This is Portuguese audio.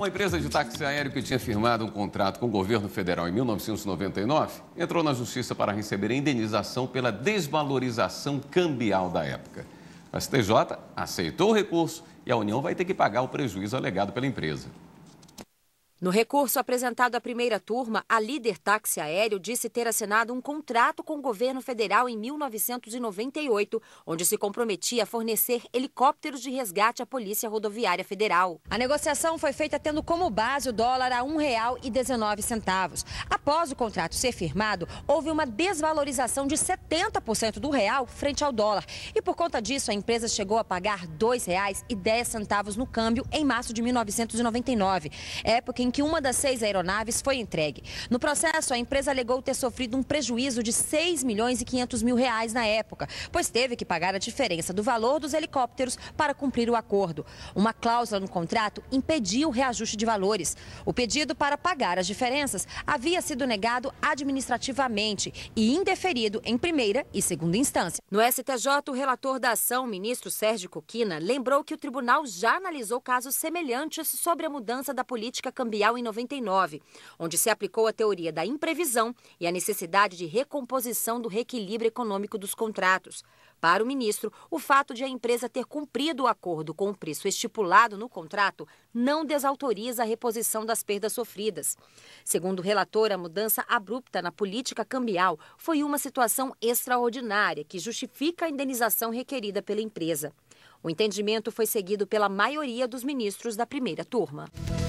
Uma empresa de táxi aéreo que tinha firmado um contrato com o governo federal em 1999 entrou na justiça para receber a indenização pela desvalorização cambial da época. A STJ aceitou o recurso e a União vai ter que pagar o prejuízo alegado pela empresa. No recurso apresentado à primeira turma, a líder táxi aéreo disse ter assinado um contrato com o governo federal em 1998, onde se comprometia a fornecer helicópteros de resgate à Polícia Rodoviária Federal. A negociação foi feita tendo como base o dólar a R$ 1,19. Após o contrato ser firmado, houve uma desvalorização de 70% do real frente ao dólar. E por conta disso, a empresa chegou a pagar R$ 2,10 no câmbio em março de 1999, época em em que uma das seis aeronaves foi entregue. No processo, a empresa alegou ter sofrido um prejuízo de 6 milhões e 500 mil reais na época, pois teve que pagar a diferença do valor dos helicópteros para cumprir o acordo. Uma cláusula no contrato impedia o reajuste de valores. O pedido para pagar as diferenças havia sido negado administrativamente e indeferido em primeira e segunda instância. No STJ, o relator da ação, ministro Sérgio Coquina, lembrou que o tribunal já analisou casos semelhantes sobre a mudança da política cambial Industrial em 99, onde se aplicou a teoria da imprevisão e a necessidade de recomposição do reequilíbrio econômico dos contratos. Para o ministro, o fato de a empresa ter cumprido o acordo com o preço estipulado no contrato não desautoriza a reposição das perdas sofridas. Segundo o relator, a mudança abrupta na política cambial foi uma situação extraordinária que justifica a indenização requerida pela empresa. O entendimento foi seguido pela maioria dos ministros da primeira turma.